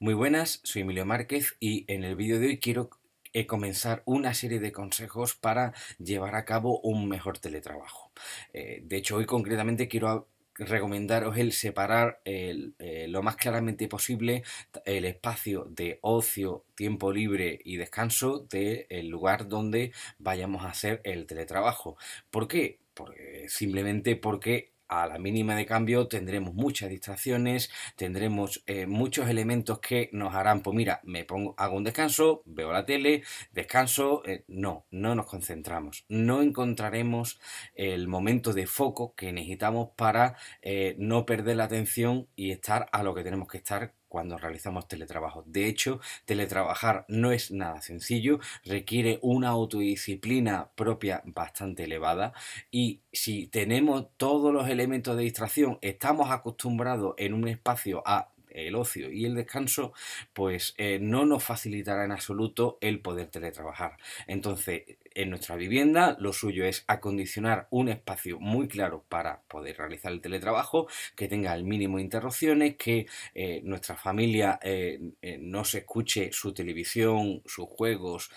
Muy buenas, soy Emilio Márquez y en el vídeo de hoy quiero eh, comenzar una serie de consejos para llevar a cabo un mejor teletrabajo. Eh, de hecho, hoy concretamente quiero recomendaros el separar eh, lo más claramente posible el espacio de ocio, tiempo libre y descanso del lugar donde vayamos a hacer el teletrabajo. ¿Por qué? Porque, simplemente porque a la mínima de cambio tendremos muchas distracciones, tendremos eh, muchos elementos que nos harán, pues mira, me pongo, hago un descanso, veo la tele, descanso, eh, no, no nos concentramos, no encontraremos el momento de foco que necesitamos para eh, no perder la atención y estar a lo que tenemos que estar cuando realizamos teletrabajo. De hecho, teletrabajar no es nada sencillo, requiere una autodisciplina propia bastante elevada y si tenemos todos los elementos de distracción, estamos acostumbrados en un espacio a el ocio y el descanso, pues eh, no nos facilitará en absoluto el poder teletrabajar. Entonces, en nuestra vivienda, lo suyo es acondicionar un espacio muy claro para poder realizar el teletrabajo, que tenga el mínimo de interrupciones, que eh, nuestra familia eh, eh, no se escuche su televisión, sus juegos,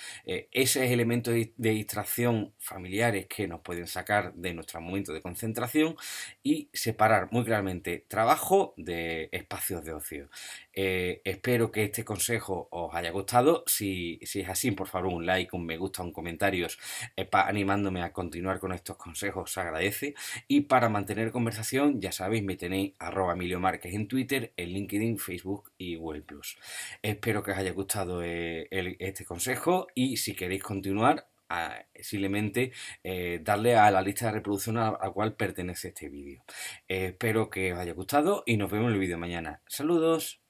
esos elementos de, distracción familiares que nos pueden sacar de nuestro momento de concentración y separar muy claramente trabajo de espacios de ocio. espero que este consejo os haya gustado. si es así, por favor, un like, un me gusta, un comentario animándome a continuar con estos consejos, se agradece. Y para mantener conversación, ya sabéis, me tenéis arroba Emilio Márquez en Twitter, en LinkedIn, Facebook y Google Plus. Espero que os haya gustado eh, este consejo y si queréis continuar, simplemente eh, darle a la lista de reproducción a la cual pertenece este vídeo. espero que os haya gustado y nos vemos en el vídeo mañana. Saludos.